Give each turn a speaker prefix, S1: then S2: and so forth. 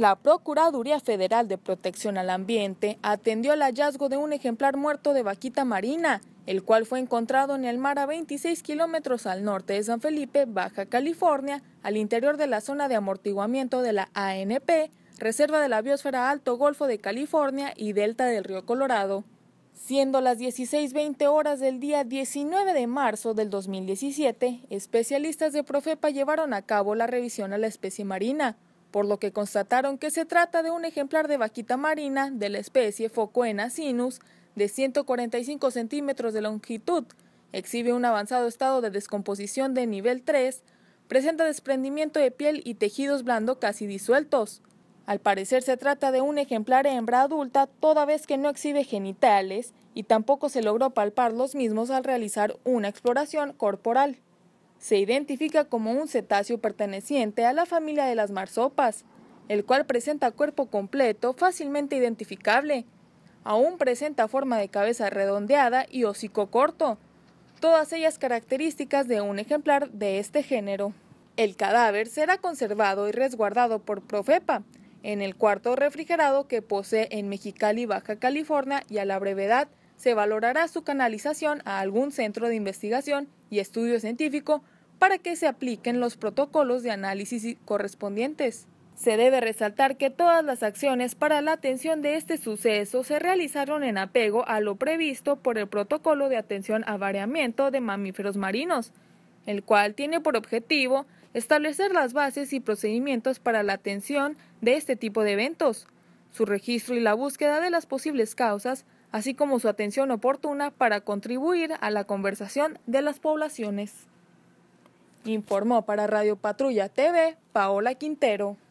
S1: La Procuraduría Federal de Protección al Ambiente atendió al hallazgo de un ejemplar muerto de vaquita marina, el cual fue encontrado en el mar a 26 kilómetros al norte de San Felipe, Baja California, al interior de la zona de amortiguamiento de la ANP, Reserva de la Biosfera Alto Golfo de California y Delta del Río Colorado. Siendo las 16.20 horas del día 19 de marzo del 2017, especialistas de Profepa llevaron a cabo la revisión a la especie marina por lo que constataron que se trata de un ejemplar de vaquita marina de la especie Focuena sinus de 145 centímetros de longitud. Exhibe un avanzado estado de descomposición de nivel 3, presenta desprendimiento de piel y tejidos blandos casi disueltos. Al parecer se trata de un ejemplar hembra adulta toda vez que no exhibe genitales y tampoco se logró palpar los mismos al realizar una exploración corporal. Se identifica como un cetáceo perteneciente a la familia de las marsopas, el cual presenta cuerpo completo fácilmente identificable. Aún presenta forma de cabeza redondeada y hocico corto, todas ellas características de un ejemplar de este género. El cadáver será conservado y resguardado por Profepa, en el cuarto refrigerado que posee en Mexicali, Baja California, y a la brevedad se valorará su canalización a algún centro de investigación y estudio científico para que se apliquen los protocolos de análisis correspondientes. Se debe resaltar que todas las acciones para la atención de este suceso se realizaron en apego a lo previsto por el protocolo de atención a variamiento de mamíferos marinos, el cual tiene por objetivo establecer las bases y procedimientos para la atención de este tipo de eventos, su registro y la búsqueda de las posibles causas, así como su atención oportuna para contribuir a la conversación de las poblaciones. Informó para Radio Patrulla TV Paola Quintero.